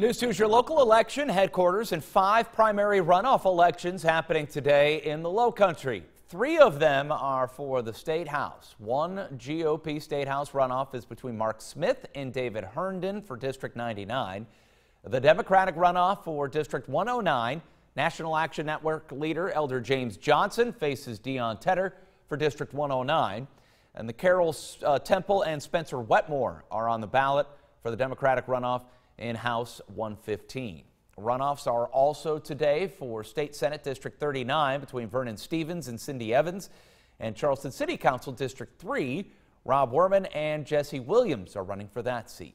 News 2's your local election headquarters and five primary runoff elections happening today in the low country. Three of them are for the State House. One GOP State House runoff is between Mark Smith and David Herndon for District 99. The Democratic runoff for District 109, National Action Network leader Elder James Johnson faces Dion Tedder for District 109. And the Carroll uh, Temple and Spencer Wetmore are on the ballot for the Democratic runoff in House 115. Runoffs are also today for State Senate District 39 between Vernon Stevens and Cindy Evans and Charleston City Council District 3. Rob Werman and Jesse Williams are running for that seat.